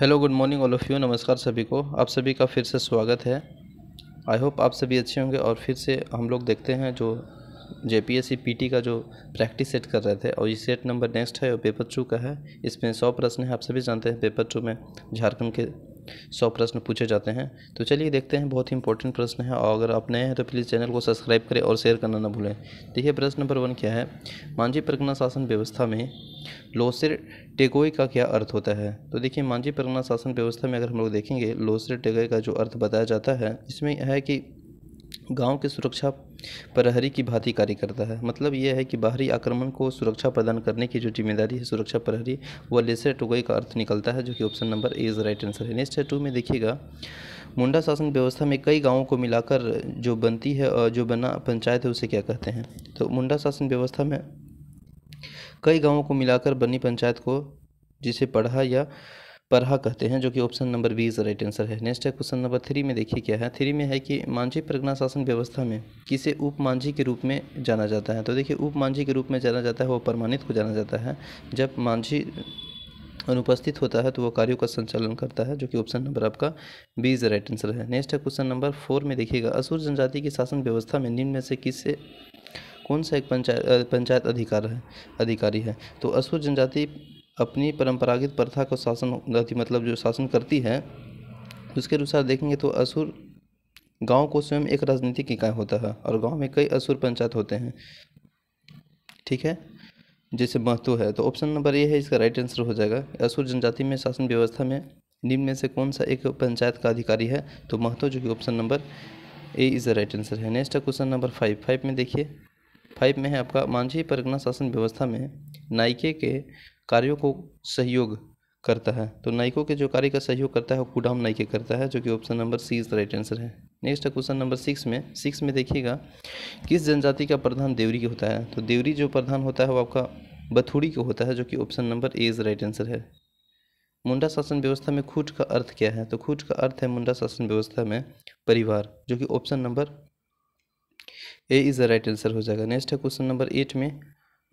hello good morning all of you नमस्कार सभी को आप सभी का फिर से स्वागत है आई होप आप सभी अच्छे होंगे और फिर से हम लोग देखते हैं जो J P S C P T का जो प्रैक्टिस सेट कर रहे थे और ये सेट नंबर नेक्स्ट है और पेपर टू का है इसमें सौ प्रश्न है आप सभी जानते हैं पेपर टू में झारखंड के सौ प्रश्न पूछे जाते हैं तो चलिए देखते हैं बहुत ही इंपॉर्टेंट प्रश्न है और अगर आप नए हैं तो प्लीज़ चैनल को सब्सक्राइब करें और शेयर करना ना भूलें देखिए प्रश्न नंबर वन क्या है मांझी परगना शासन व्यवस्था में लोसर टेगोई का क्या अर्थ होता है तो देखिए मांझी परगना शासन व्यवस्था में अगर हम लोग देखेंगे लोसर टेगोई का जो अर्थ बताया जाता है इसमें है कि गांव के सुरक्षा प्रहरी की भांति कार्य करता है मतलब यह है कि बाहरी आक्रमण को सुरक्षा प्रदान करने की जो जिम्मेदारी है सुरक्षा प्रहरी व लेसर टुगई का अर्थ निकलता है जो कि option number A is right answer है नेक्स्ट है टू में देखिएगा मुंडा शासन व्यवस्था में कई गांवों को मिलाकर जो बनती है और जो बना पंचायत है उसे क्या कहते हैं तो मुंडा शासन व्यवस्था में कई गाँवों को मिलाकर बनी पंचायत को जिसे पढ़ा या परहा कहते हैं जो कि option number B is right answer है नेक्स्ट है क्वेश्चन नंबर थ्री में देखिए क्या है थ्री में है कि मांझी प्रज्ञा शासन व्यवस्था में किसे उप मांझी के रूप में जाना जाता है तो देखिए उप मांझी के रूप में जाना जाता है वो प्रमाणित को जाना जाता है जब मांझी अनुपस्थित होता है तो वो कार्यों का संचालन करता है जो कि ऑप्शन नंबर आपका बी इज राइट आंसर है नेक्स्ट है क्वेश्चन नंबर फोर में देखिएगा असुर जनजाति की शासन व्यवस्था में निम्न में से किससे कौन सा एक पंचायत पंचायत अधिकार है अधिकारी है तो असुर जनजाति अपनी परंपरागत प्रथा को शासन मतलब जो शासन करती है उसके अनुसार देखेंगे तो असुर गांव को स्वयं एक राजनीतिक इकाई होता है और गांव में कई असुर पंचायत होते हैं ठीक है जैसे महतो है तो ऑप्शन नंबर ये है इसका राइट आंसर हो जाएगा असुर जनजाति में शासन व्यवस्था में निम्न में से कौन सा एक पंचायत का अधिकारी है तो महतो जो कि option number A is the right answer है नेक्स्ट है क्वेश्चन नंबर फाइव फाइव में देखिए फाइव में है आपका मांझी परगना शासन व्यवस्था में नाइके के कार्यों को सहयोग करता है तो नाइको के जो कार्य का सहयोग करता है वो कुडाम नाइके करता है जो कि option number C is the right answer है नेक्स्ट है क्वेश्चन नंबर सिक्स में सिक्स में देखिएगा किस जनजाति का प्रधान देवरी होता है तो देवरी जो प्रधान होता है वो आपका बथुड़ी का होता है जो कि option number A is right answer है मुंडा शासन व्यवस्था में खूट का अर्थ क्या है तो खूट का अर्थ है मुंडा शासन व्यवस्था में परिवार जो कि option number A is the right answer हो जाएगा नेक्स्ट है क्वेश्चन नंबर एट में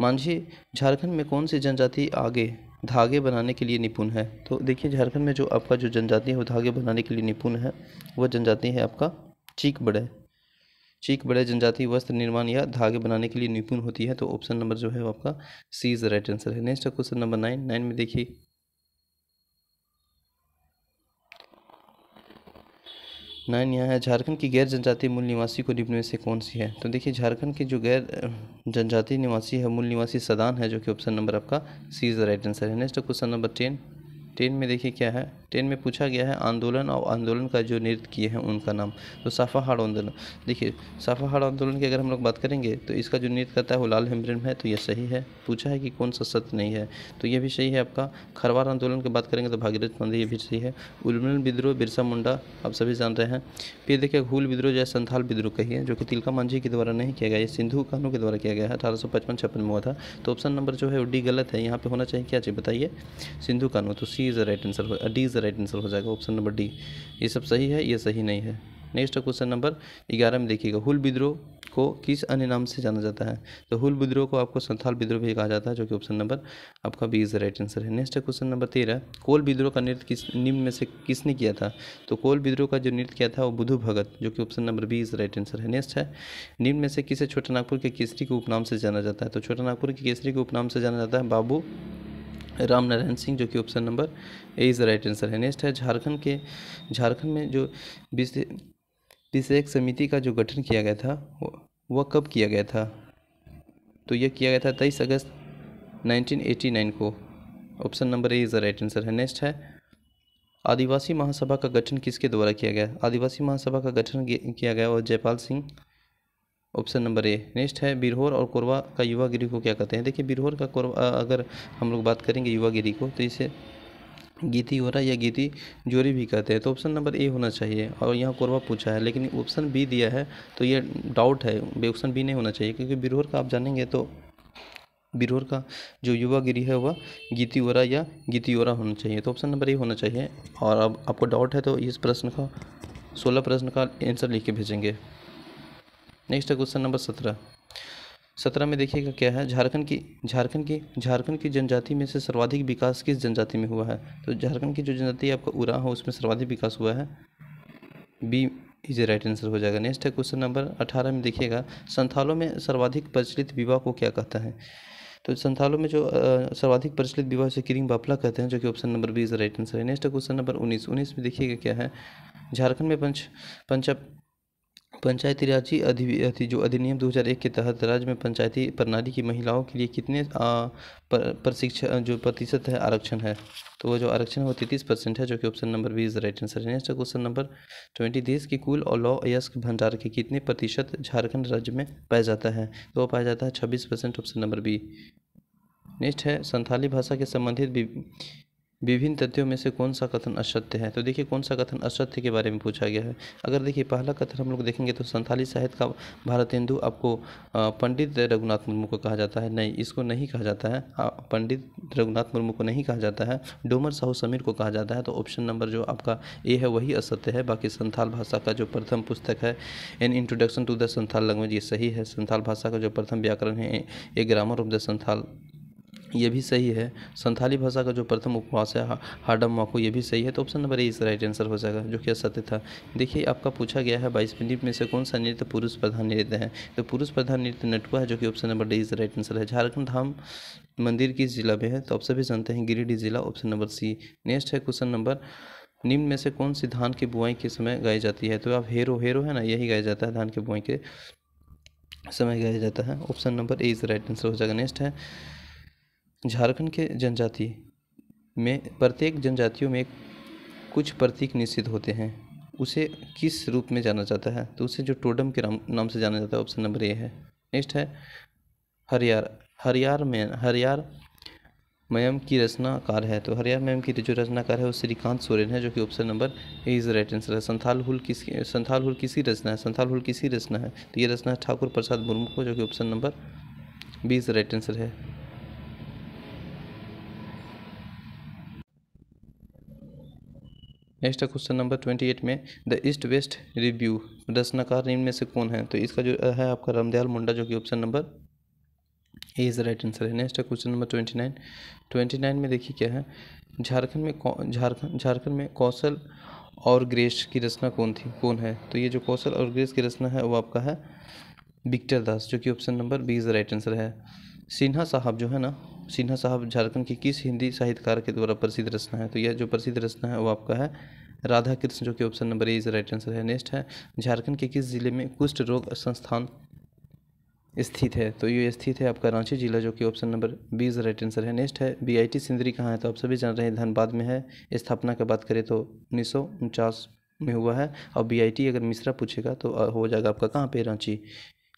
मानझी झारखंड में कौन सी जनजाति आगे धागे बनाने के लिए निपुण है तो देखिए झारखंड में जो आपका जो जनजाति है वो धागे बनाने के लिए निपुण है वह जनजाति है आपका चीक बड़े चीक बड़े जनजाति वस्त्र निर्माण या धागे बनाने के लिए निपुण होती है तो ऑप्शन नंबर जो है वो आपका सी इज़ राइट आंसर है next question number nine nine में देखिए नाइन यहाँ है झारखंड की गैर जनजाति मूल निवासी को निम्न में से कौन सी है तो देखिए झारखंड की जो गैर जनजाति निवासी है मूल निवासी सदान है जो कि ऑप्शन नंबर आपका C is the right answer है next question number ten ten में देखिए क्या है टेन में पूछा गया है आंदोलन और आंदोलन का जो नृत्य किए हैं उनका नाम तो साफाहाड़ आंदोलन देखिए साफाहार आंदोलन की अगर हम लोग बात करेंगे तो इसका जो नृत्य करता है वो लाल हेमब्रेन है तो ये सही है पूछा है कि कौन सा सत्य नहीं है तो ये भी सही है आपका खरवार आंदोलन की बात करेंगे तो भागीरथ मंदिर ये भी सही है उलमिल विद्रोह बिरसा मुंडा आप सभी जान रहे हैं फिर देखिए घूल विद्रोह जो है संथाल विद्रोह कही है जो कि तिलका मांझी के द्वारा नहीं किया गया ये सिंधु कानू के द्वारा किया गया है अठारह सौ पचपन छप्पन में हुआ था तो ऑप्शन नंबर जो है वो डी गलत है यहाँ पे होना चाहिए क्या चाहिए बताइए सिंधु कानू तो C D is the right answer D is the right answer हो जाएगा ऑप्शन नंबर डी ये सब सही है ये सही नहीं है नेक्स्ट क्वेश्चन नंबर ग्यारह में देखिएगा हुल विद्रोह को किस अन्य नाम से जाना जाता है तो हुल विद्रोह को आपको संथाल विद्रोह भी कहा जाता है जो कि ऑप्शन नंबर आपका B is the right answer है नेक्स्ट क्वेश्चन नंबर तेरह कोल विद्रोह का नृत्य किस निम्न में से किसने किया था तो कोल विद्रोह का जो नृत्य किया था वो बुधु भगत जो कि option number B is right answer है नेक्स्ट है निम्न में से किसे छोटा नागपुर के केसरी के उपनाम से जाना जाता है तो छोटा नागपुर के केसरी के उपनाम से जाना जाता है बाबू राम नारायण सिंह जो कि option number A is the right answer है नेक्स्ट है झारखंड के झारखंड में जो विशेष समिति का जो गठन किया गया था वह कब किया गया था तो यह किया गया था तेईस अगस्त 1989 को option number A is the right answer है नेक्स्ट है आदिवासी महासभा का गठन किसके द्वारा किया गया आदिवासी महासभा का गठन किया गया और Jaipal Singh option number A next है बिरहोर और कोरबा का युवागिरी को क्या कहते हैं देखिए बिरहोर का कोरबा अगर हम लोग बात करेंगे युवागिरी को तो इसे गीती हो रहा है या गीती जोरी भी कहते हैं तो ऑप्शन नंबर ए होना चाहिए और यहाँ कोरबा पूछा है लेकिन ऑप्शन बी दिया है तो ये डाउट है ऑप्शन बी नहीं होना चाहिए क्योंकि बिरहोर का आप जानेंगे तो बिरहोर का जो युवागिरी है वह गीतीवरा या गीतीवरा होना चाहिए तो ऑप्शन नंबर ए होना चाहिए और अब आपको डाउट है तो इस प्रश्न का सोलह प्रश्न का आंसर लिख के भेजेंगे नेक्स्ट है क्वेश्चन नंबर सत्रह सत्रह में देखिएगा क्या है झारखंड की झारखंड की झारखंड की जनजाति में से सर्वाधिक विकास किस जनजाति में हुआ है तो झारखंड की जो जनजाति आपका उरा हो उसमें सर्वाधिक विकास हुआ है बी इज राइट आंसर हो जाएगा नेक्स्ट है क्वेश्चन नंबर अठारह में देखिएगा संथालों में सर्वाधिक प्रचलित विवाह को क्या कहता है तो संथालों में जो सर्वाधिक प्रचलित विवाह से किरिंग बापला कहते हैं जो कि option number B is right answer है नेक्स्ट है क्वेश्चन नंबर उन्नीस उन्नीस में देखिएगा क्या है झारखंड में पंच पंच पंचायती राजी अधि जो अधिनियम 2001 के तहत राज्य में पंचायती प्रणाली की महिलाओं के लिए कितने प्रशिक्षण जो प्रतिशत है आरक्षण है तो वो जो आरक्षण है वो तैतीस परसेंट है जो कि option number B is right answer है नेक्स्ट क्वेश्चन नंबर ट्वेंटी देश की कुल और लॉ अयस्क भंडार के कितने प्रतिशत झारखंड राज्य में पाया जाता है तो वो पाया जाता है छब्बीस percent option number B next है संथाली भाषा के संबंधित विभिन्न तथ्यों में से कौन सा कथन असत्य है तो देखिए कौन सा कथन असत्य के बारे में पूछा गया है अगर देखिए पहला कथन हम लोग देखेंगे तो संथाली साहित्य का भारत हिंदू आपको पंडित रघुनाथ मुर्मू को कहा जाता है नहीं इसको नहीं कहा जाता है पंडित रघुनाथ मुर्मू को नहीं कहा जाता है डोमर साहू समीर को कहा जाता है तो ऑप्शन नंबर जो आपका ए है वही असत्य है बाकी संथाल भाषा का जो प्रथम पुस्तक है an introduction to the Santhal language ये सही है संथाल भाषा का जो प्रथम व्याकरण है a grammar of the Santhal ये भी सही है संथाली भाषा का जो प्रथम उपवास है हाडम माको ये भी सही है तो ऑप्शन नंबर ए इस राइट आंसर हो जाएगा जो कि असत्य था देखिए आपका पूछा गया है बाईस मिनट में से कौन सा नृत्य पुरुष प्रधान नृत्य है तो पुरुष प्रधान नृत्य नटुआ है जो कि option number D is right answer है झारखंड धाम मंदिर किस जिला में है तो आप सभी जानते हैं गिरिडीह जिला ऑप्शन नंबर सी नेक्स्ट है क्वेश्चन नंबर निम्न में से कौन सी धान की बुआई के समय गाई जाती है तो आप हेरो हेरो है ना यही गाया जाता है धान की बुआई के समय गाया जाता है option number A is right answer हो जाएगा नेक्स्ट है झारखंड के जनजाति में प्रत्येक जनजातियों में कुछ प्रतीक निश्चित होते हैं उसे किस रूप में जाना जाता है तो उसे जो टोडम के नाम से जाना जाता है ऑप्शन नंबर ए है नेक्स्ट है हरियार हरियार में हरियार मयम की रचनाकार है तो हरियार मयम की जो रचनाकार है वो श्रीकांत सोरेन है जो कि option number A is right answer है संथाल हुल किस संथाल हुल किसी रचना है संथाल हुल किसी रचना है तो ये रचना है ठाकुर प्रसाद मुर्मू को जो कि option number B is right answer है नेक्स्ट है क्वेश्चन नंबर ट्वेंटी एट में द ईस्ट वेस्ट रिव्यू रचनाकार में से कौन है तो इसका जो है आपका रामदयाल मुंडा जो कि option number A is right answer है नेक्स्ट है question number twenty nine twenty nine में देखिए क्या है झारखंड में झारखंड झारखंड में कौशल और ग्रेस की रचना कौन थी कौन है तो ये जो कौशल और ग्रेस की रचना है वो आपका है विक्टर दास जो कि option number B is right answer है सिन्हा साहब जो है ना सिन्हा साहब झारखंड के किस हिंदी साहित्यकार के द्वारा प्रसिद्ध रचना है तो यह जो प्रसिद्ध रचना है वो आपका है राधा कृष्ण जो कि option number A is right answer है नेक्स्ट है झारखंड के किस जिले में कुष्ठ रोग संस्थान स्थित है तो ये स्थित है आपका रांची जिला जो कि option number B is right answer है नेक्स्ट है बी आई टी सिंदरी कहाँ है तो आप सभी जान रहे हैं धनबाद में है स्थापना की बात करें तो उन्नीस में हुआ है और टी अगर मिश्रा पूछेगा तो हो जाएगा आपका कहाँ पे रांची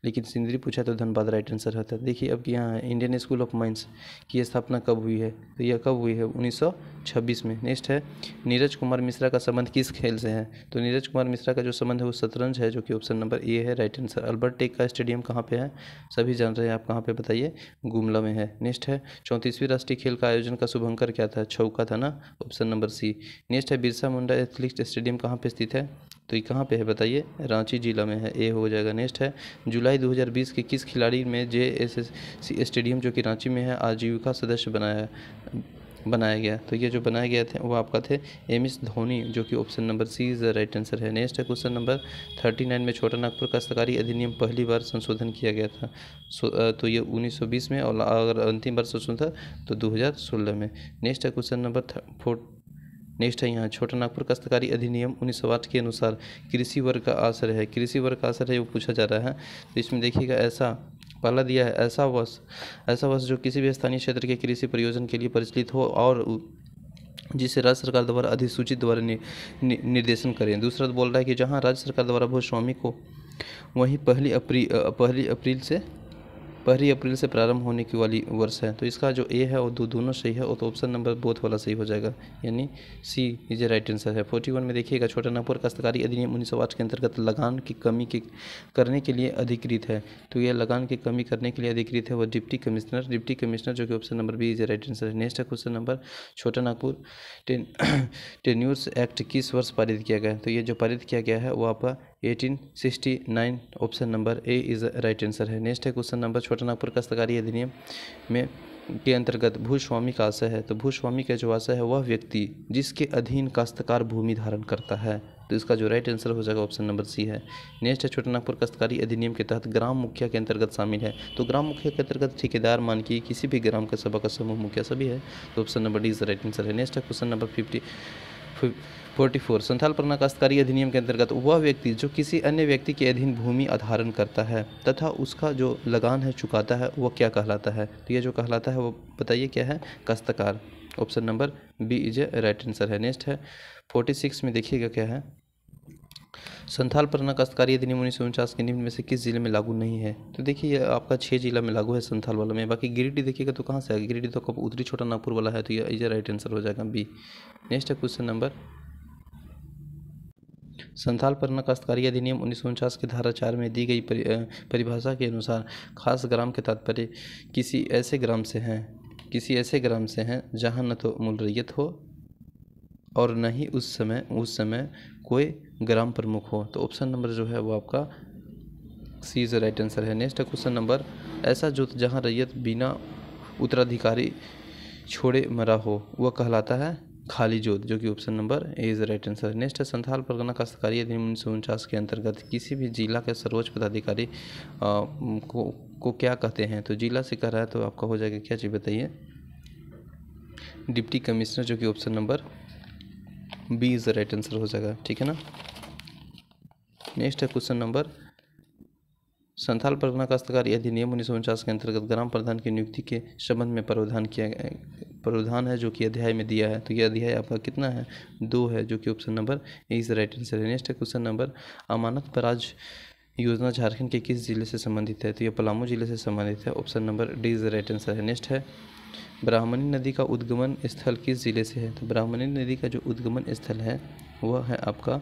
लेकिन सिंदरी पूछा तो धनबाद राइट आंसर होता है देखिए अब यहाँ है इंडियन स्कूल ऑफ माइंस की स्थापना कब हुई है तो यह कब हुई है 1926 में नेक्स्ट है नीरज कुमार मिश्रा का संबंध किस खेल से है तो नीरज कुमार मिश्रा का जो संबंध है वो शतरंज है जो कि ऑप्शन नंबर ए है राइट आंसर अल्बर्ट टेक का स्टेडियम कहाँ पर है सभी जान रहे हैं आप कहाँ पर बताइए गुमला में है नेक्स्ट है चौंतीसवीं राष्ट्रीय खेल का आयोजन का शुभंकर क्या था छौका था ना ऑप्शन नंबर सी नेक्स्ट है बिरसा मुंडा एथलेटिक्स स्टेडियम कहाँ पर स्थित है तो ये कहाँ पे है बताइए रांची जिला में है ए हो जाएगा नेक्स्ट है जुलाई 2020 के किस खिलाड़ी में J S S C stadium जो कि रांची में है आजीविका सदस्य बनाया बनाया गया तो ये जो बनाया गया थे वो आपका थे एम एस धोनी जो कि option number C is the right answer है नेक्स्ट है क्वेश्चन नंबर थर्टी नाइन में छोटा नागपुर काश्तकारी अधिनियम पहली बार संशोधन किया गया था तो ये उन्नीस सौ बीस में और अगर अंतिम बार संशोधन था तो दो हज़ार सोलह में नेक्स्ट है क्वेश्चन नंबर नेक्स्ट है यहाँ छोटा नागपुर काश्तकारी अधिनियम उन्नीस के अनुसार कृषि वर्ग का आश्रय है कृषि वर्ग का आश्रय है वो पूछा जा रहा है तो इसमें देखिएगा ऐसा पहला दिया है ऐसा वस ऐसा वश जो किसी भी स्थानीय क्षेत्र के कृषि प्रयोजन के लिए प्रचलित हो और जिसे राज्य सरकार द्वारा अधिसूचित द्वारा नि, नि, निर्देशन करें दूसरा बोल रहा है कि जहां राज्य सरकार द्वारा भूस्वामी को वहीं पहली अप्रैल पहली अप्रैल से पहली अप्रैल से प्रारंभ होने की वाली वर्ष है तो इसका जो ए है और दो दोनों सही है और तो ऑप्शन नंबर बोथ वाला सही हो जाएगा यानी C is a right answer है फोर्टी वन में देखिएगा छोटा नागपुर काश्तकारी अधिनियम उन्नीस सौ आठ के अंतर्गत लगान की कमी के करने के लिए अधिकृत है तो यह लगान की कमी करने के लिए अधिकृत है वह डिप्टी कमिश्नर डिप्टी कमिश्नर जो कि option number B is a right answer है नेक्स्ट है question number Chota Nagpur टेन्यूर्स act किस वर्ष पारित किया गया तो ये जो पारित किया गया है वो आपका 1869 option number A is right answer है नेक्स्ट है क्वेश्चन नंबर छोटा नागपुर कस्तकारी अधिनियम में के अंतर्गत भूस्वामी का आशय है तो भूस्वामी का जो आशय है वह व्यक्ति जिसके अधीन काश्तकार भूमि धारण करता है तो इसका जो राइट आंसर हो जाएगा ऑप्शन नंबर सी है नेक्स्ट है छोटा नागपुर काश्तकारी अधिनियम के तहत ग्राम मुखिया के अंतर्गत शामिल है तो ग्राम मुखिया के अंतर्गत ठेकेदार मानकी किसी भी ग्राम का सभा का समूह मुखिया सभी है तो option number D is right answer है नेक्स्ट है क्वेश्चन नंबर फिफ्टी 44 संथाल प्रणा काश्तकारी अधिनियम के अंतर्गत वह व्यक्ति जो किसी अन्य व्यक्ति के अधीन भूमि अधारण करता है तथा उसका जो लगान है चुकाता है वह क्या कहलाता है तो यह जो कहलाता है वो बताइए क्या है काश्तकार option number B is a right answer है नेक्स्ट है फोर्टी सिक्स में देखिएगा क्या है संथाल प्रणा काश्तकारी अधिनियम उन्नीस सौ उनचास के निम्न में से किस जिले में लागू नहीं है तो देखिए आपका छः जिला में लागू है संथाल वाला में बाकी गिरिडीह देखिएगा तो कहाँ से आएगा गिरिडीह तो कब उत्तरी छोटा नागपुर वाला है तो ये इज राइट आंसर हो जाएगा बी नेक्स्ट है क्वेश्चन नंबर संथाल परगना काश्तकारी अधिनियम उन्नीस सौ उनचास के धारा चार में दी गई परिभाषा के अनुसार खास ग्राम के तात्पर्य किसी ऐसे ग्राम से हैं किसी ऐसे ग्राम से हैं जहाँ न तो मूल रैयत हो और न ही उस समय उस समय कोई ग्राम प्रमुख हो तो ऑप्शन नंबर जो है वो आपका सी इज़ राइट आंसर है नेक्स्ट है क्वेश्चन नंबर ऐसा जो जहाँ रैयत बिना उत्तराधिकारी छोड़े मरा हो वह कहलाता है खाली जोत जो कि option number A is right answer next है संथाल परगना का सरकारी अधिनियम उन्नीस सौ उनचास के अंतर्गत किसी भी जिला के सर्वोच्च पदाधिकारी को को क्या कहते हैं तो जिला से कह रहा है तो आपका हो जाएगा क्या चीज़ बताइए डिप्टी कमिश्नर जो कि option number B is right answer हो जाएगा ठीक है ना नेक्स्ट है क्वेश्चन नंबर संथाल परगना काश्तकारी अधिनियम उन्नीस सौ उनचास के अंतर्गत ग्राम प्रधान की नियुक्ति के संबंध में प्रावधान किया प्रावधान है जो कि अध्याय में दिया है तो ये अध्याय आपका कितना है दो है जो कि option number is right answer है नेक्स्ट है क्वेश्चन नंबर अमानत पराज योजना झारखंड के किस जिले से संबंधित है तो यह पलामू जिले से संबंधित है option number D is right answer है नेक्स्ट है ब्राह्मणी नदी का उद्गमन स्थल किस जिले से है तो ब्राह्मणी नदी का जो उद्गमन स्थल है वह है आपका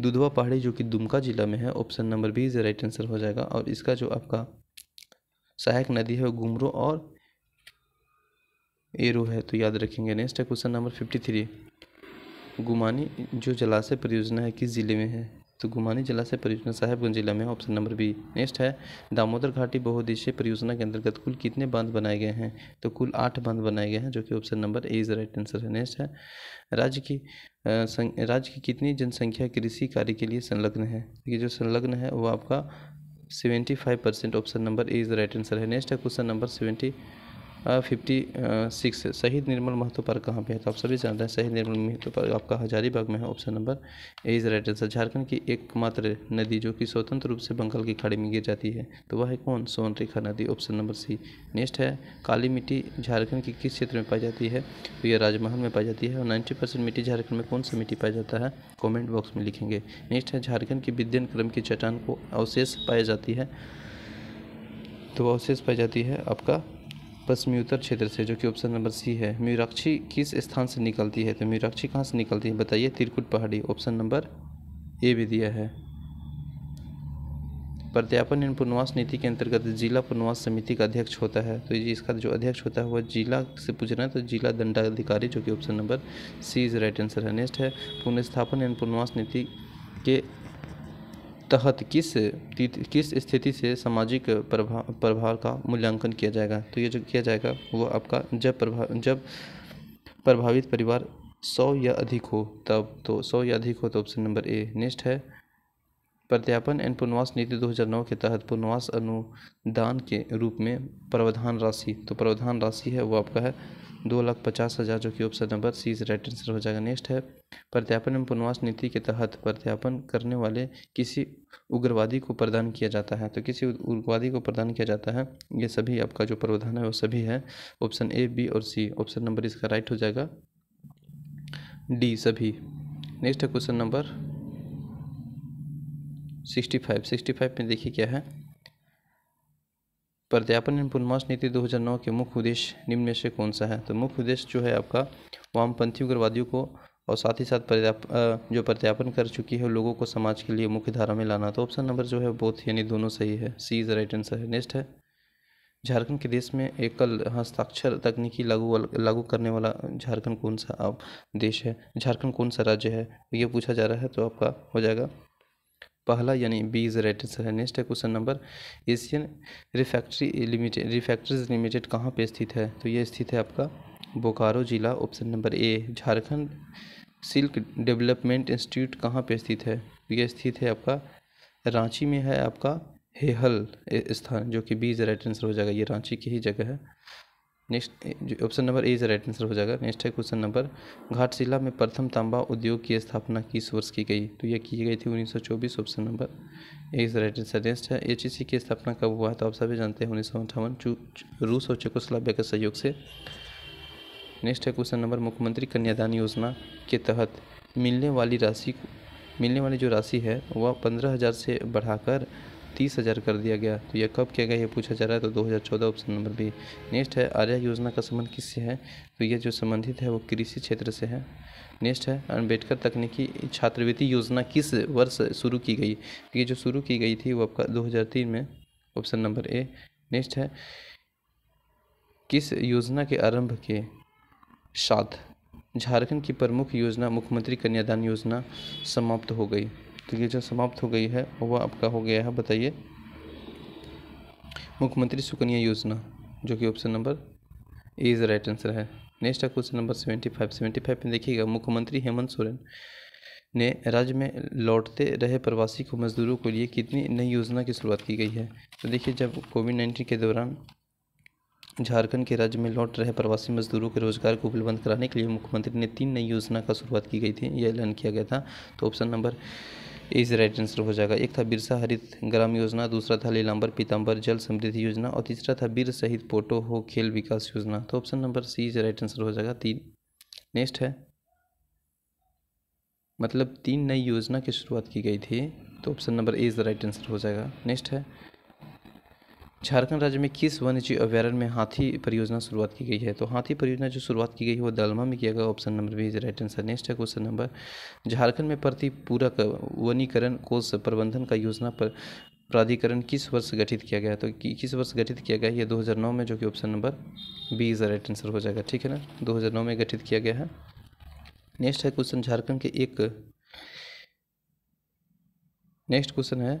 दुधवा पहाड़ी जो कि दुमका जिला में है option number B is right answer हो जाएगा और इसका जो आपका सहायक नदी है वो घुमरो और एरो है तो याद रखेंगे नेक्स्ट है question number fifty three Gumani जो जलाशय परियोजना है किस ज़िले में है तो घुमानी से परियोजना साहेबगंज जिला में ऑप्शन नंबर बी नेक्स्ट है दामोदर घाटी बहुद्देशीय परियोजना के अंतर्गत कुल कितने बांध बनाए गए हैं तो कुल आठ बांध बनाए गए हैं जो कि option number A is right answer है नेक्स्ट है राज्य की राज्य की कितनी जनसंख्या कृषि कार्य के लिए संलग्न है ये जो संलग्न है वो आपका seventy five percent option number A is right answer है नेक्स्ट है question number seventy fifty six शहीद निर्मल महतो पार्क कहाँ पे है तो आप सभी जान रहे हैं शहीद निर्मल महतो पार्क आपका हजारीबाग में है option number A is right answer Jharkhand की एकमात्र नदी जो कि स्वतंत्र रूप से बंगाल की खाड़ी में गिर जाती है तो वह है कौन सोनरेखा नदी ऑप्शन नंबर सी नेक्स्ट है काली मिट्टी झारखंड की किस क्षेत्र में पाई जाती है तो यह राजमहल में पाई जाती है और नाइन्टी परसेंट मिट्टी झारखंड में कौन सा मिट्टी पाया जाता है कॉमेंट बॉक्स में लिखेंगे नेक्स्ट है झारखंड की विद्यन क्रम की चट्टान को अवशेष पाई जाती है तो अवशेष पाई जाती है आपका पश्चिमी उत्तर क्षेत्र से जो कि ऑप्शन नंबर सी है मीराक्षी किस स्थान से निकलती है तो मीराक्षी कहाँ से निकलती है बताइए तिरकुट पहाड़ी ऑप्शन नंबर ए भी दिया है प्रत्यापन एवं पुनवास नीति के अंतर्गत जिला पुनवास समिति का अध्यक्ष होता है तो इसका जो अध्यक्ष होता है वह जिला से पूछ रहे हैं तो जिला दंडाधिकारी जो कि option number C is right answer है नेक्स्ट है पुनर्स्थापन एवं पुनवास नीति के तहत किस किस स्थिति से सामाजिक प्रभाव प्रभाव का मूल्यांकन किया जाएगा तो ये जो किया जाएगा वो आपका जब प्रभाव जब प्रभावित परिवार सौ या अधिक हो तब तो सौ या अधिक हो तो ऑप्शन नंबर ए नेक्स्ट है प्रत्यापन एंड पुनर्वास नीति 2009 के तहत पुनर्वास अनुदान के रूप में प्रावधान राशि तो प्रावधान राशि है वो आपका है दो लाख पचास हज़ार जो कि option number C is right answer हो जाएगा नेक्स्ट है प्रत्यापन एवं पुनर्वास नीति के तहत प्रत्यापन करने वाले किसी उग्रवादी को प्रदान किया जाता है तो किसी उग्रवादी को प्रदान किया जाता है ये सभी आपका जो प्रावधान है वो सभी है ऑप्शन ए बी और सी ऑप्शन नंबर इसका राइट हो जाएगा डी सभी नेक्स्ट है question number sixty five sixty five में देखिए क्या है प्रत्यापन एवं पुनर्वास नीति 2009 के मुख्य उद्देश्य निम्न में से कौन सा है तो मुख्य उद्देश्य जो है आपका वामपंथी उग्रवादियों को और साथ ही साथ जो प्रत्यापन कर चुकी है लोगों को समाज के लिए मुख्य धारा में लाना तो ऑप्शन नंबर जो है बोथ यानी दोनों सही है सी इज़ राइट आंसर है नेक्स्ट है झारखंड के देश में एकल हस्ताक्षर तकनीकी लागू लागू करने वाला झारखंड कौन सा आप देश है झारखंड कौन सा राज्य है ये पूछा जा रहा है तो आपका हो जाएगा पहला यानी बी इज़ राइट आंसर है नेक्स्ट है question number Asian refractory limited refractories limited कहाँ पे स्थित है तो ये स्थित है आपका बोकारो जिला option number A Jharkhand silk development institute कहाँ पे स्थित है तो ये स्थित है आपका रांची में है आपका हेहल स्थान जो कि बी इज़ राइट आंसर हो जाएगा ये रांची की ही जगह है next option number A is right answer हो जाएगा नेक्स्ट है क्वेश्चन नंबर घाटशिला में प्रथम तांबा उद्योग की स्थापना किस वर्ष की गई तो यह की गई थी 1924 option number A is right answer next है एच e की स्थापना कब हुआ तो आप सभी जानते हैं उन्नीस सौ रूस और चेकोस्लोवाकिया के सहयोग से नेक्स्ट है क्वेश्चन नंबर मुख्यमंत्री कन्यादान योजना के तहत मिलने वाली राशि मिलने वाली जो राशि है वह पंद्रह हज़ार से बढ़ाकर तीस हज़ार कर दिया गया तो यह कब किया गया ये पूछा जा रहा है तो 2014 ऑप्शन नंबर बी नेक्स्ट है आर्या योजना का संबंध किससे है तो ये जो संबंधित है वो कृषि क्षेत्र से है नेक्स्ट है अम्बेडकर तकनीकी छात्रवृत्ति योजना किस वर्ष शुरू की गई तो ये जो शुरू की गई थी वो आपका दो में ऑप्शन नंबर ए नेक्स्ट है किस योजना के आरंभ के साथ झारखंड की प्रमुख योजना मुख्यमंत्री कन्यादान योजना समाप्त हो गई जो समाप्त हो गई है और वह आपका हो गया है बताइए मुख्यमंत्री सुकन्या योजना जो कि option number A is right answer है नेक्स्ट है question number seventy five seventy five में देखिएगा मुख्यमंत्री हेमंत सोरेन ने राज्य में लौटते रहे प्रवासी को मजदूरों के लिए कितनी नई योजना की शुरुआत की गई है तो देखिए जब कोविड नाइन्टीन के दौरान झारखंड के राज्य में लौट रहे प्रवासी मजदूरों के रोजगार को उपलब्ध कराने के लिए मुख्यमंत्री ने तीन नई योजना का शुरुआत की गई थी यह ऐलान किया गया था तो option number is right answer हो जाएगा एक था बिरसा हरित ग्राम योजना दूसरा था लीलाम्बर पीताम्बर जल समृद्धि योजना और तीसरा था बीर शहीद पोटो हो खेल विकास योजना तो option number C is right answer हो जाएगा तीन नेक्स्ट है मतलब तीन नई योजना की शुरुआत की गई थी तो option number A is right answer हो जाएगा नेक्स्ट है झारखंड राज्य में किस वन्यजीव अभ्यारण्य में हाथी परियोजना शुरुआत की गई है तो हाथी परियोजना जो शुरुआत की गई है वो दलमा में किया गया option number B is right answer next है क्वेश्चन नंबर झारखंड में प्रति पूरक वनीकरण कोष प्रबंधन का योजना पर प्राधिकरण किस वर्ष गठित किया गया तो कि, किस वर्ष गठित किया गया यह 2009 में जो कि option number B is right answer हो जाएगा ठीक है ना 2009 में गठित किया गया है नेक्स्ट है क्वेश्चन झारखंड के एक नेक्स्ट क्वेश्चन है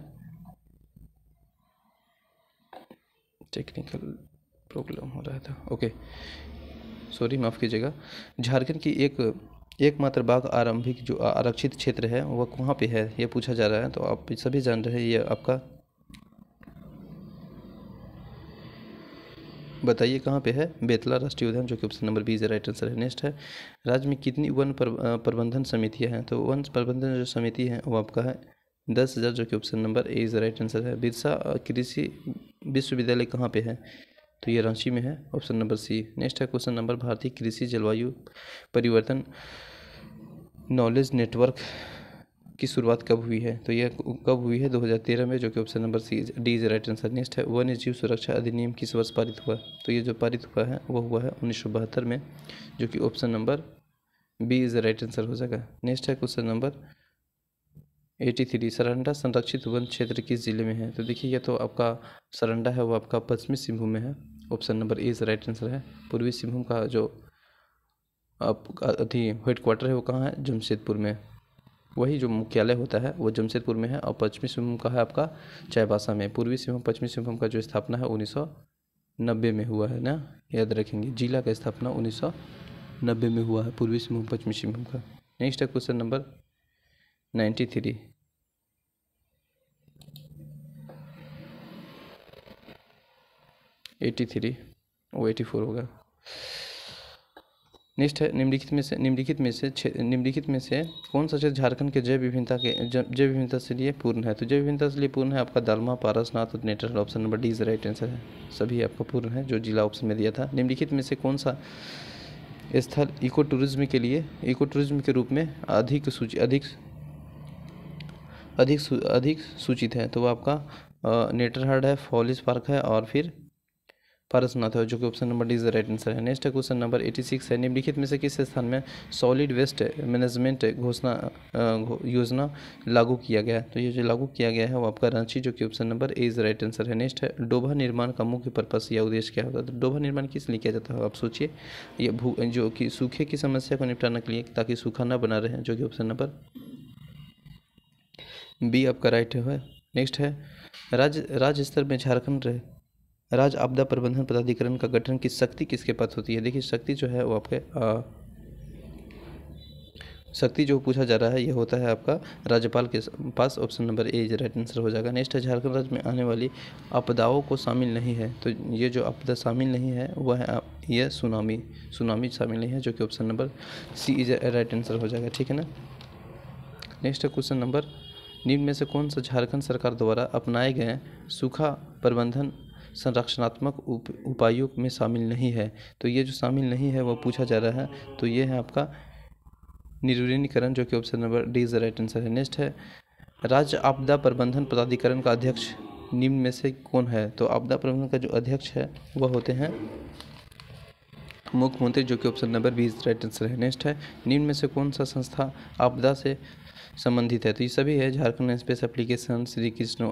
टेक्निकल प्रॉब्लम हो रहा था ओके सॉरी माफ़ कीजिएगा झारखंड की एक एकमात्र बाघ आरंभिक जो आरक्षित क्षेत्र है वह कहाँ पे है यह पूछा जा रहा है तो आप सभी जान रहे हैं ये आपका बताइए कहाँ पे है बेतला राष्ट्रीय उद्यान जो कि option number B is right answer है नेक्स्ट है राज्य में कितनी वन पर, प्रबंधन समितियाँ हैं तो वन प्रबंधन जो समिति है वो आपका है दस हज़ार जो कि option number A is right answer है बिरसा कृषि विश्वविद्यालय कहाँ पे है तो ये रांची में है ऑप्शन नंबर सी नेक्स्ट है क्वेश्चन नंबर भारतीय कृषि जलवायु परिवर्तन नॉलेज नेटवर्क की शुरुआत कब हुई है तो यह कब हुई है 2013 में जो कि option number C D is right answer next है वन्य जीव सुरक्षा अधिनियम किस वर्ष पारित हुआ तो ये जो पारित हुआ है वो हुआ है उन्नीस में जो कि option number B is right answer हो जाएगा नेक्स्ट है question number eighty three Saranda संरक्षित वन क्षेत्र किस जिले में है तो देखिए यह तो आपका सरंडा है वो आपका पश्चिमी सिंहभूम में है option number A is right answer है पूर्वी सिंहभूम का जो अथी हेड क्वार्टर है वो कहाँ है जमशेदपुर में वही जो मुख्यालय होता है वो जमशेदपुर में है और पश्चिमी सिंहभूम का है आपका चायबासा में पूर्वी सिंहभूम पश्चिमी सिंहभूम का जो स्थापना है उन्नीस नब्बे में हुआ है ना याद रखेंगे जिला का स्थापना उन्नीस नब्बे में हुआ है पूर्वी सिंहभूम पश्चिमी सिंहभूम का नेक्स्ट है question number ninety three eighty three वो एटी फोर होगा नेक्स्ट है निम्नलिखित में से निम्नलिखित में से निम्नलिखित में से कौन सा क्षेत्र झारखंड के जैव विभिन्नता के जैव विभिन्नता से लिए पूर्ण है तो जैव विभिन्नता से लिए पूर्ण है आपका दालमा पारसनाथ और नेटरल option number D is right answer है सभी आपका पूर्ण है जो जिला ऑप्शन में दिया था निम्नलिखित में से कौन सा स्थल इको टूरिज्म के लिए इको टूरिज्म के रूप में अधिक सूची अधिक अधिक सु, अधिक सूचित है तो वो आपका नेटरहार्ड है फॉलिस पार्क है और फिर पारसनाथ है जो कि option number D is right answer है next question number eighty six है निम्नलिखित में से किस स्थान में सॉलिड वेस्ट मैनेजमेंट घोषणा योजना लागू किया गया है तो ये जो लागू किया गया है वो आपका रांची जो कि option number A is right answer है नेक्स्ट है डोभा निर्माण का मुख्य पर्पस या उद्देश्य क्या होता है तो डोभा निर्माण किस लिए किया जाता है आप सोचिए ये जो कि सूखे की समस्या को निपटाने के लिए ताकि सूखा ना बना रहे जो कि ऑप्शन नंबर बी आपका राइट है नेक्स्ट है राज्य राज्य स्तर में झारखंड राज्य आपदा प्रबंधन पदाधिकरण का गठन की शक्ति किसके पास होती है देखिए शक्ति जो है वो आपके आ, शक्ति जो पूछा जा रहा है ये होता है आपका राज्यपाल के पास option number A is right answer हो जाएगा नेक्स्ट है झारखंड राज्य में आने वाली आपदाओं को शामिल नहीं है तो ये जो आपदा शामिल नहीं है वह है यह सुनामी सुनामी शामिल नहीं है जो कि option number C is right answer हो जाएगा ठीक है ना नेक्स्ट है क्वेश्चन नंबर निम्न में से कौन सा झारखंड सरकार द्वारा अपनाए गए सूखा प्रबंधन संरक्षणात्मक उप, उपायों में शामिल नहीं है तो ये जो शामिल नहीं है वो पूछा जा रहा है तो ये है आपका निर्वीनीकरण जो कि option number D is right answer है नेक्स्ट है राज्य आपदा प्रबंधन प्राधिकरण का अध्यक्ष निम्न में से कौन है तो आपदा प्रबंधन का जो अध्यक्ष है वह होते हैं मुख्यमंत्री जो कि option number B right answer है नेक्स्ट है निम्न में से कौन सा संस्था आपदा से संबंधित है तो ये सभी है Jharkhand space application Shri Krishna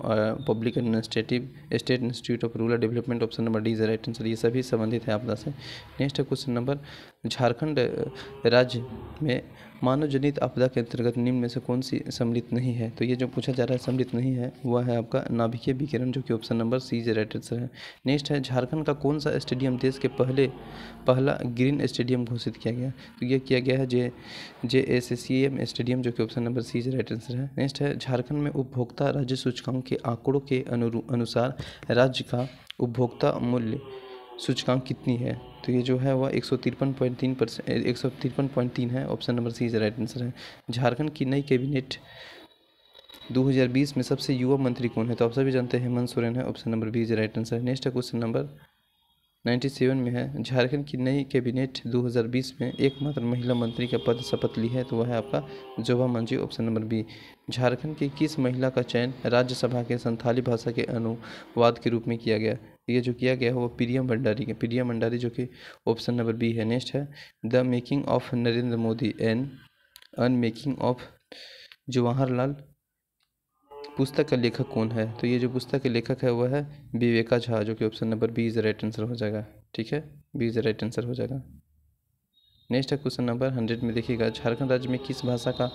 public administrative state institute of rural development option number D जरा राइट आंसर ये सभी संबंधित है आपदा से नेक्स्ट है क्वेश्चन नंबर झारखंड राज्य में मानव जनित आपदा के अंतर्गत निम्न में से कौन सी सम्मिलित नहीं है तो ये जो पूछा जा रहा है सम्मिलित नहीं है वह है आपका नाभिकीय विकिरण जो कि ऑप्शन नंबर सी जे राइट आंसर है नेक्स्ट है झारखंड का कौन सा स्टेडियम देश के पहले पहला ग्रीन स्टेडियम घोषित किया गया तो यह किया गया है J J S C M stadium जो कि ऑप्शन नंबर सी जे राइट आंसर है नेक्स्ट है झारखंड में उपभोक्ता राज्य सूचकांक के आंकड़ों के अनुसार राज्य का उपभोक्ता मूल्य सूचकांक कितनी है तो ये जो है वह एक सौ तिरपन पॉइंट तीन परसेंट एक सौ तिरपन पॉइंट तीन है option number C is right answer है झारखंड की नई कैबिनेट 2020 में सबसे युवा मंत्री कौन है तो आप सभी जानते हैं हेमंत सोरेन है option number B is right answer next है क्वेश्चन नंबर नाइन्टी सेवन में है झारखंड की नई कैबिनेट 2020 में एकमात्र महिला मंत्री का पद शपथ ली है तो वह है आपका जोबा मंजी ऑप्शन नंबर बी झारखंड की किस महिला का चयन राज्यसभा के संथाली भाषा के अनुवाद के रूप में किया गया ये जो किया गया है वो प्रियम भंडारी के प्रियम भंडारी जो कि ऑप्शन नंबर बी है नेक्स्ट है the making of Narendra Modi an unmaking of Jawaharlal पुस्तक का लेखक कौन है तो ये जो पुस्तक के लेखक है वह है विवेका झा जो कि option number B is right answer हो जाएगा ठीक है बी इज़ राइट आंसर हो जाएगा नेक्स्ट है क्वेश्चन नंबर हंड्रेड में देखिएगा झारखंड राज्य में किस भाषा का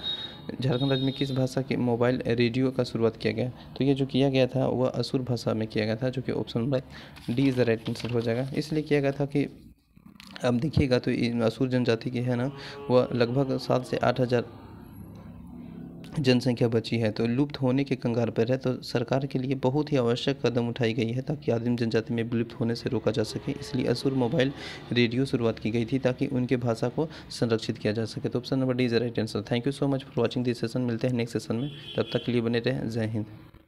झारखंड राज्य में किस भाषा के मोबाइल रेडियो का शुरुआत किया गया तो ये जो किया गया था वह असुर भाषा में किया गया था जो कि option number D is the right answer हो जाएगा इसलिए किया गया था कि अब देखिएगा तो असुर जनजाति की है ना वह लगभग सात से आठ हज़ार जनसंख्या बची है तो लुप्त होने के कंगार पर है तो सरकार के लिए बहुत ही आवश्यक कदम उठाई गई है ताकि आदिम जनजाति में विलुप्त होने से रोका जा सके इसलिए असुर मोबाइल रेडियो शुरुआत की गई थी ताकि उनके भाषा को संरक्षित किया जा सके तो option number D is right answer thank you so much for watching this session मिलते हैं नेक्स्ट सेशन में तब तक के लिए बने रहें जय हिंद